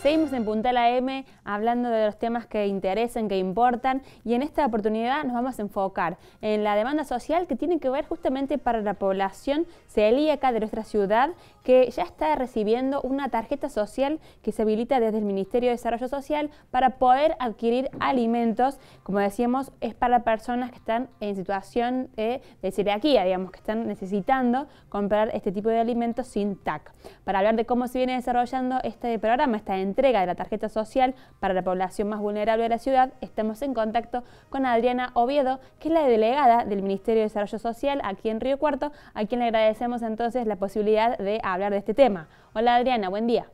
Seguimos en Punta la M hablando de los temas que interesan, que importan y en esta oportunidad nos vamos a enfocar en la demanda social que tiene que ver justamente para la población celíaca de nuestra ciudad que ya está recibiendo una tarjeta social que se habilita desde el Ministerio de Desarrollo Social para poder adquirir alimentos, como decíamos, es para personas que están en situación de, de celiaquía, digamos, que están necesitando comprar este tipo de alimentos sin TAC. Para hablar de cómo se viene desarrollando este programa, está en entrega de la tarjeta social para la población más vulnerable de la ciudad, estamos en contacto con Adriana Oviedo, que es la delegada del Ministerio de Desarrollo Social aquí en Río Cuarto, a quien le agradecemos entonces la posibilidad de hablar de este tema. Hola Adriana, buen día.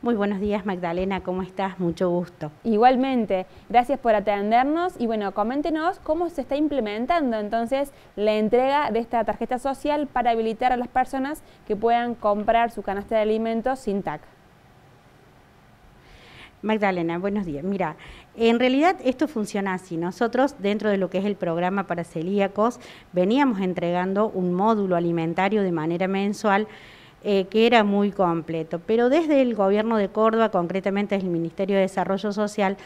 Muy buenos días Magdalena, ¿cómo estás? Mucho gusto. Igualmente, gracias por atendernos y bueno, coméntenos cómo se está implementando entonces la entrega de esta tarjeta social para habilitar a las personas que puedan comprar su canasta de alimentos sin TAC. Magdalena, buenos días. Mira, en realidad esto funciona así. Nosotros, dentro de lo que es el programa para celíacos, veníamos entregando un módulo alimentario de manera mensual eh, que era muy completo. Pero desde el gobierno de Córdoba, concretamente desde el Ministerio de Desarrollo Social,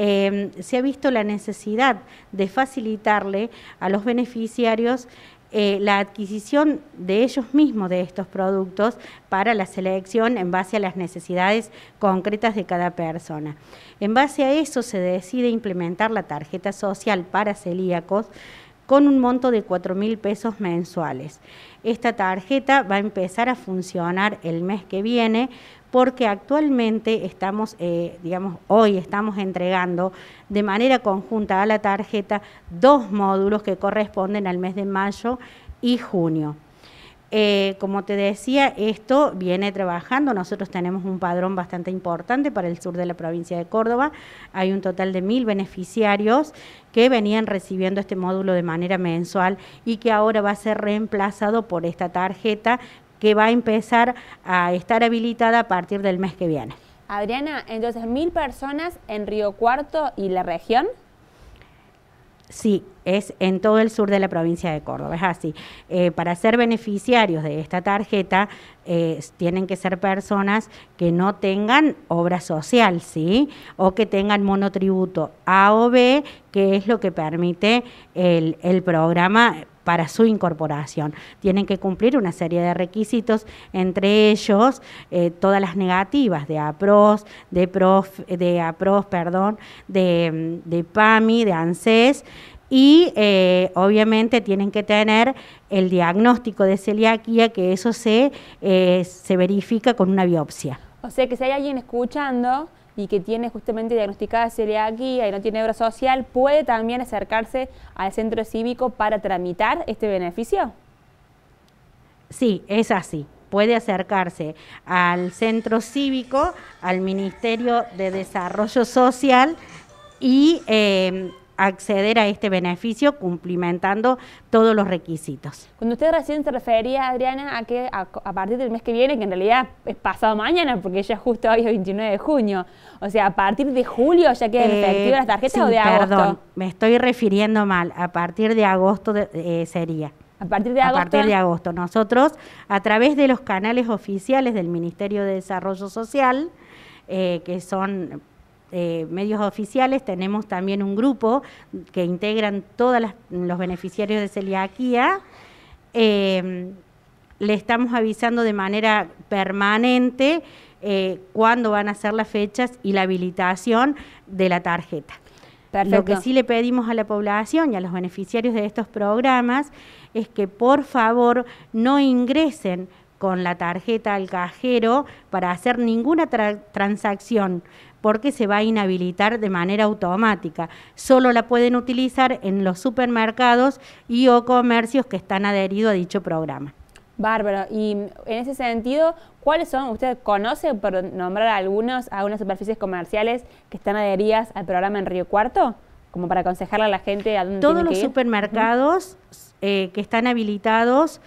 eh, se ha visto la necesidad de facilitarle a los beneficiarios eh, la adquisición de ellos mismos de estos productos para la selección en base a las necesidades concretas de cada persona. En base a eso se decide implementar la tarjeta social para celíacos con un monto de 4 mil pesos mensuales. Esta tarjeta va a empezar a funcionar el mes que viene porque actualmente estamos, eh, digamos, hoy estamos entregando de manera conjunta a la tarjeta dos módulos que corresponden al mes de mayo y junio. Eh, como te decía, esto viene trabajando. Nosotros tenemos un padrón bastante importante para el sur de la provincia de Córdoba. Hay un total de mil beneficiarios que venían recibiendo este módulo de manera mensual y que ahora va a ser reemplazado por esta tarjeta que va a empezar a estar habilitada a partir del mes que viene. Adriana, entonces mil personas en Río Cuarto y la región. Sí, es en todo el sur de la provincia de Córdoba, es así. Eh, para ser beneficiarios de esta tarjeta eh, tienen que ser personas que no tengan obra social, ¿sí? O que tengan monotributo A o B, que es lo que permite el, el programa para su incorporación. Tienen que cumplir una serie de requisitos, entre ellos eh, todas las negativas de APROS, de, Prof, de APROS, perdón, de, de PAMI, de ANSES, y eh, obviamente tienen que tener el diagnóstico de celiaquía, que eso se, eh, se verifica con una biopsia. O sea que si hay alguien escuchando y que tiene justamente diagnosticada celiaquía y no tiene obra social, puede también acercarse al centro cívico para tramitar este beneficio? Sí, es así. Puede acercarse al centro cívico, al Ministerio de Desarrollo Social y eh, acceder a este beneficio cumplimentando todos los requisitos. Cuando usted recién se refería, Adriana, a que a, partir del mes que viene, que en realidad es pasado mañana, porque ya justo hoy es 29 de junio, o sea, a partir de julio ya quedan eh, efectivas las tarjetas o de agosto. Perdón, me estoy refiriendo mal, a partir de agosto eh, sería. A partir, de agosto. a partir de agosto. Nosotros, a través de los canales oficiales del Ministerio de Desarrollo Social, eh, que son eh, medios oficiales tenemos también un grupo que integran todos los beneficiarios de celiaquía. Eh, le estamos avisando de manera permanente eh, cuándo van a ser las fechas y la habilitación de la tarjeta. Lo que sí le pedimos a la población y a los beneficiarios de estos programas es que por favor no ingresen con la tarjeta al cajero para hacer ninguna transacción porque se va a inhabilitar de manera automática. Solo la pueden utilizar en los supermercados y o comercios que están adheridos a dicho programa. Bárbaro, y en ese sentido, ¿cuáles son, usted conoce, por nombrar algunos, algunas superficies comerciales que están adheridas al programa en Río Cuarto? Como para aconsejarle a la gente a dónde Todos tiene los que ir? supermercados eh, que están habilitados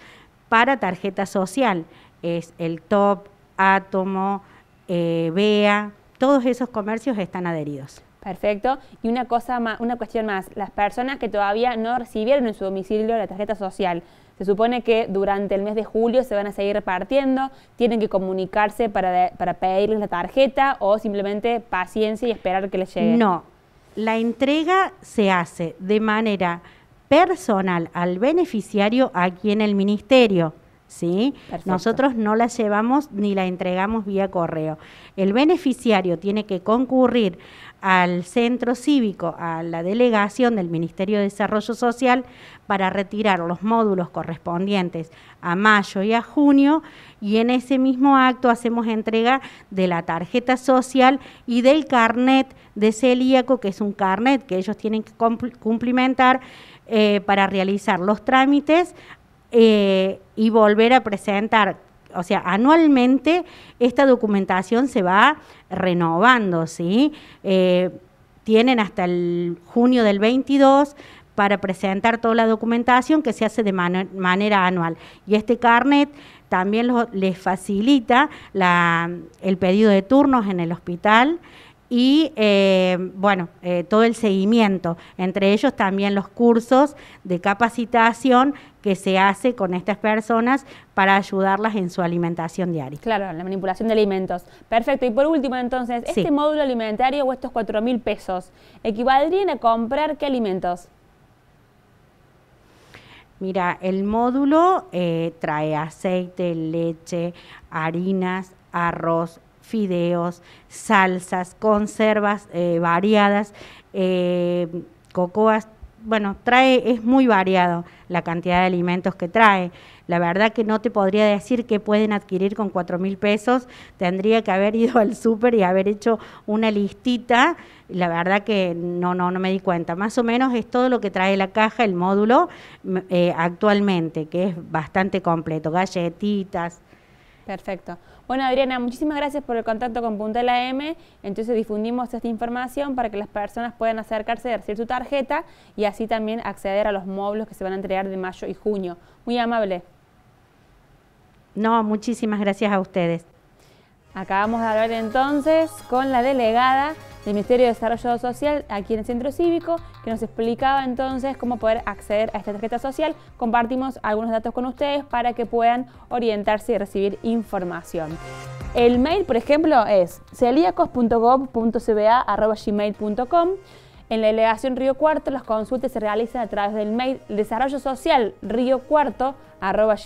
para tarjeta social, es el TOP, Átomo, eh, BEA, todos esos comercios están adheridos. Perfecto. Y una cosa más, una cuestión más, las personas que todavía no recibieron en su domicilio la tarjeta social, se supone que durante el mes de julio se van a seguir repartiendo, tienen que comunicarse para, para pedirles la tarjeta o simplemente paciencia y esperar que les llegue. No, la entrega se hace de manera personal al beneficiario aquí en el ministerio. ¿sí? Nosotros no la llevamos ni la entregamos vía correo. El beneficiario tiene que concurrir al centro cívico, a la delegación del Ministerio de Desarrollo Social para retirar los módulos correspondientes a mayo y a junio y en ese mismo acto hacemos entrega de la tarjeta social y del carnet de celíaco, que es un carnet que ellos tienen que cumplimentar eh, para realizar los trámites eh, y volver a presentar. O sea, anualmente esta documentación se va renovando, ¿sí? Eh, tienen hasta el junio del 22 para presentar toda la documentación que se hace de manera anual. Y este carnet también les facilita el pedido de turnos en el hospital, y eh, bueno, eh, todo el seguimiento, entre ellos también los cursos de capacitación que se hace con estas personas para ayudarlas en su alimentación diaria. Claro, la manipulación de alimentos. Perfecto. Y por último, entonces, ¿este módulo alimentario o estos 4 mil pesos equivaldrían a comprar qué alimentos? Mira, el módulo eh, trae aceite, leche, harinas, arroz, fideos, salsas, conservas eh, variadas, eh, cocoas, bueno, trae, es muy variado la cantidad de alimentos que trae. La verdad que no te podría decir que pueden adquirir con 4 mil pesos. Tendría que haber ido al súper y haber hecho una listita. La verdad que no, no, no me di cuenta. Más o menos es todo lo que trae la caja, el módulo eh, actualmente, que es bastante completo. Galletitas. Perfecto. Bueno, Adriana, muchísimas gracias por el contacto con Punta de la M. Entonces difundimos esta información para que las personas puedan acercarse y recibir su tarjeta y así también acceder a los módulos que se van a entregar de mayo y junio. Muy amable. No, muchísimas gracias a ustedes. Acabamos de hablar entonces con la delegada del Ministerio de Desarrollo Social aquí en el Centro Cívico, que nos explicaba entonces cómo poder acceder a esta tarjeta social. Compartimos algunos datos con ustedes para que puedan orientarse y recibir información. El mail, por ejemplo, es celíacos.gov.cba.gmail.com. En la delegación Río Cuarto, las consultas se realizan a través del mail desarrollo social río cuarto, arroba,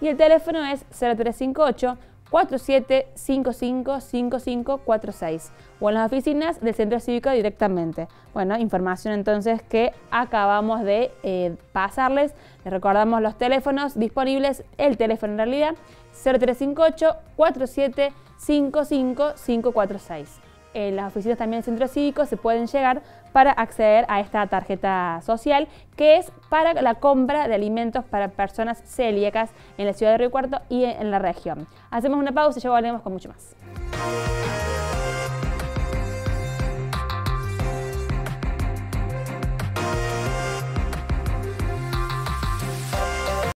y el teléfono es 0358 47555546 o en las oficinas del Centro Cívico directamente. Bueno, información entonces que acabamos de eh, pasarles. Les recordamos los teléfonos disponibles, el teléfono en realidad, 0358 seis eh, las oficinas también del centro cívico se pueden llegar para acceder a esta tarjeta social que es para la compra de alimentos para personas celíacas en la ciudad de Río Cuarto y en la región. Hacemos una pausa y ya volvemos con mucho más.